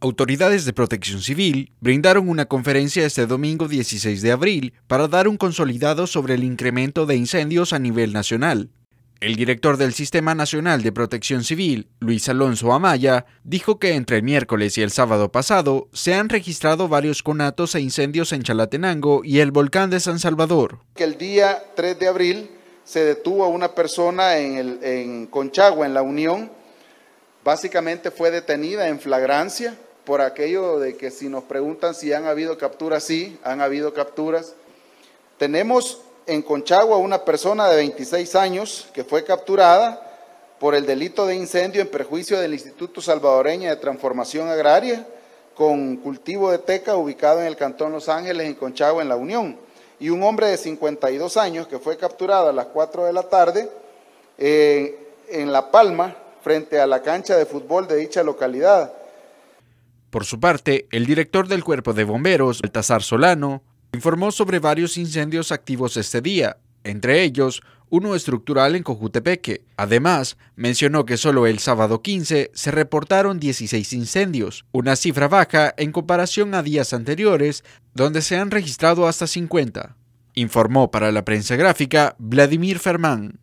Autoridades de protección civil brindaron una conferencia este domingo 16 de abril para dar un consolidado sobre el incremento de incendios a nivel nacional. El director del Sistema Nacional de Protección Civil, Luis Alonso Amaya, dijo que entre el miércoles y el sábado pasado se han registrado varios conatos e incendios en Chalatenango y el volcán de San Salvador. El día 3 de abril se detuvo a una persona en, en Conchagua, en La Unión. Básicamente fue detenida en flagrancia por aquello de que si nos preguntan si han habido capturas, sí, han habido capturas. Tenemos en Conchagua una persona de 26 años que fue capturada por el delito de incendio en perjuicio del Instituto Salvadoreño de Transformación Agraria con cultivo de teca ubicado en el Cantón Los Ángeles, en Conchagua, en La Unión. Y un hombre de 52 años que fue capturado a las 4 de la tarde eh, en La Palma, frente a la cancha de fútbol de dicha localidad. Por su parte, el director del Cuerpo de Bomberos, Baltasar Solano, informó sobre varios incendios activos este día, entre ellos uno estructural en Cojutepeque. Además, mencionó que solo el sábado 15 se reportaron 16 incendios, una cifra baja en comparación a días anteriores, donde se han registrado hasta 50. Informó para la prensa gráfica Vladimir Fermán.